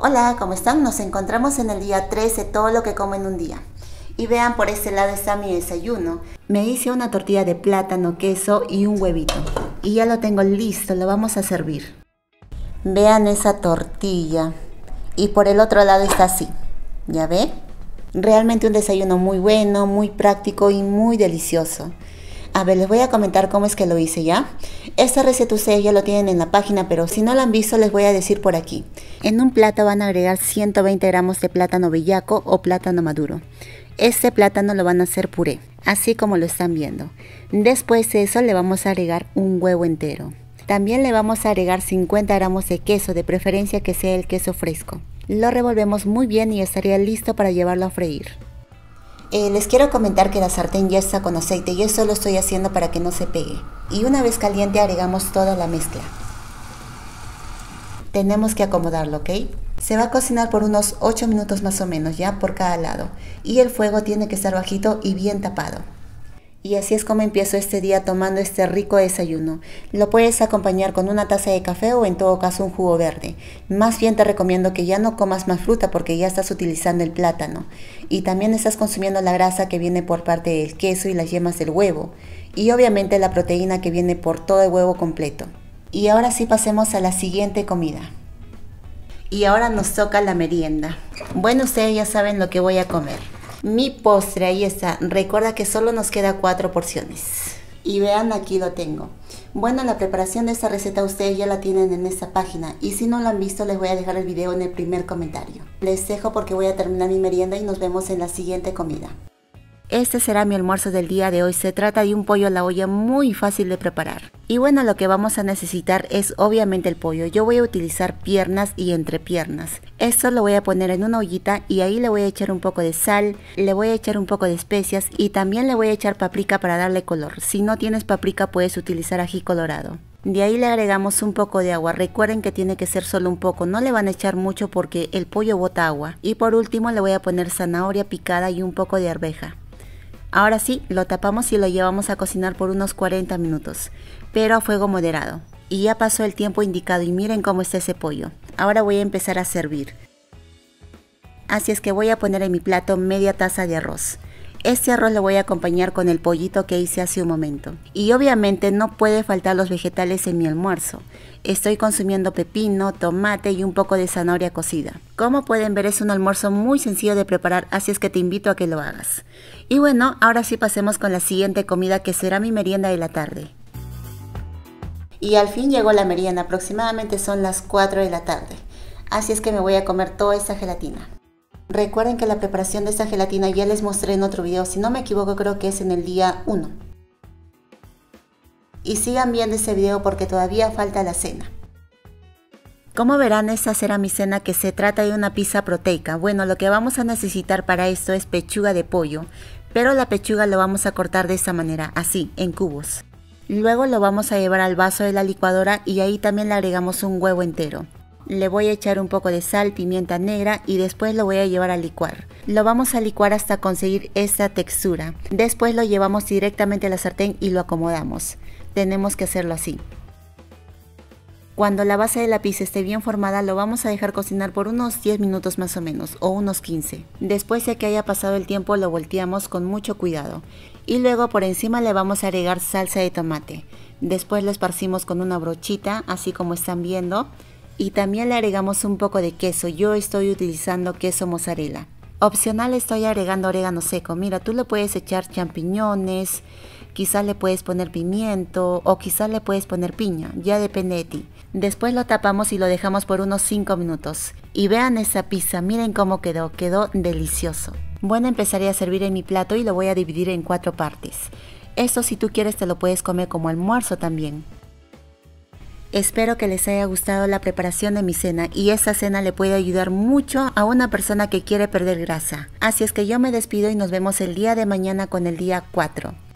Hola, ¿cómo están? Nos encontramos en el día 13, todo lo que como en un día. Y vean, por este lado está mi desayuno. Me hice una tortilla de plátano, queso y un huevito. Y ya lo tengo listo, lo vamos a servir. Vean esa tortilla. Y por el otro lado está así. ¿Ya ve? Realmente un desayuno muy bueno, muy práctico y muy delicioso. A ver, les voy a comentar cómo es que lo hice ya. Esta receta ustedes ya lo tienen en la página, pero si no la han visto les voy a decir por aquí. En un plato van a agregar 120 gramos de plátano bellaco o plátano maduro. Este plátano lo van a hacer puré, así como lo están viendo. Después de eso le vamos a agregar un huevo entero. También le vamos a agregar 50 gramos de queso, de preferencia que sea el queso fresco. Lo revolvemos muy bien y estaría listo para llevarlo a freír. Eh, les quiero comentar que la sartén ya está con aceite y eso lo estoy haciendo para que no se pegue. Y una vez caliente agregamos toda la mezcla tenemos que acomodarlo, ¿ok? Se va a cocinar por unos 8 minutos más o menos, ya por cada lado. Y el fuego tiene que estar bajito y bien tapado. Y así es como empiezo este día tomando este rico desayuno. Lo puedes acompañar con una taza de café o en todo caso un jugo verde. Más bien te recomiendo que ya no comas más fruta porque ya estás utilizando el plátano. Y también estás consumiendo la grasa que viene por parte del queso y las yemas del huevo. Y obviamente la proteína que viene por todo el huevo completo. Y ahora sí pasemos a la siguiente comida. Y ahora nos toca la merienda. Bueno, ustedes ya saben lo que voy a comer. Mi postre, ahí está. Recuerda que solo nos queda cuatro porciones. Y vean, aquí lo tengo. Bueno, la preparación de esta receta ustedes ya la tienen en esta página. Y si no lo han visto, les voy a dejar el video en el primer comentario. Les dejo porque voy a terminar mi merienda y nos vemos en la siguiente comida. Este será mi almuerzo del día de hoy. Se trata de un pollo a la olla muy fácil de preparar. Y bueno, lo que vamos a necesitar es obviamente el pollo. Yo voy a utilizar piernas y entrepiernas. Esto lo voy a poner en una ollita y ahí le voy a echar un poco de sal, le voy a echar un poco de especias y también le voy a echar paprika para darle color. Si no tienes paprika puedes utilizar ají colorado. De ahí le agregamos un poco de agua. Recuerden que tiene que ser solo un poco, no le van a echar mucho porque el pollo bota agua. Y por último le voy a poner zanahoria picada y un poco de arveja. Ahora sí, lo tapamos y lo llevamos a cocinar por unos 40 minutos, pero a fuego moderado. Y ya pasó el tiempo indicado y miren cómo está ese pollo. Ahora voy a empezar a servir. Así es que voy a poner en mi plato media taza de arroz. Este arroz lo voy a acompañar con el pollito que hice hace un momento. Y obviamente no puede faltar los vegetales en mi almuerzo. Estoy consumiendo pepino, tomate y un poco de zanahoria cocida. Como pueden ver es un almuerzo muy sencillo de preparar, así es que te invito a que lo hagas. Y bueno, ahora sí pasemos con la siguiente comida que será mi merienda de la tarde. Y al fin llegó la merienda, aproximadamente son las 4 de la tarde. Así es que me voy a comer toda esta gelatina. Recuerden que la preparación de esta gelatina ya les mostré en otro video, si no me equivoco creo que es en el día 1. Y sigan viendo este video porque todavía falta la cena. Como verán, esta será mi cena que se trata de una pizza proteica. Bueno, lo que vamos a necesitar para esto es pechuga de pollo, pero la pechuga lo vamos a cortar de esta manera, así, en cubos. Luego lo vamos a llevar al vaso de la licuadora y ahí también le agregamos un huevo entero le voy a echar un poco de sal, pimienta negra y después lo voy a llevar a licuar. Lo vamos a licuar hasta conseguir esta textura. Después lo llevamos directamente a la sartén y lo acomodamos. Tenemos que hacerlo así. Cuando la base de la pizza esté bien formada, lo vamos a dejar cocinar por unos 10 minutos más o menos, o unos 15. Después de que haya pasado el tiempo, lo volteamos con mucho cuidado. Y luego por encima le vamos a agregar salsa de tomate. Después lo esparcimos con una brochita, así como están viendo y también le agregamos un poco de queso. Yo estoy utilizando queso mozzarella. Opcional estoy agregando orégano seco. Mira, tú le puedes echar champiñones, quizás le puedes poner pimiento o quizás le puedes poner piña, ya depende de ti. Después lo tapamos y lo dejamos por unos 5 minutos. Y vean esa pizza, miren cómo quedó, quedó delicioso. Bueno, empezaré a servir en mi plato y lo voy a dividir en cuatro partes. Esto si tú quieres te lo puedes comer como almuerzo también. Espero que les haya gustado la preparación de mi cena y esa cena le puede ayudar mucho a una persona que quiere perder grasa. Así es que yo me despido y nos vemos el día de mañana con el día 4.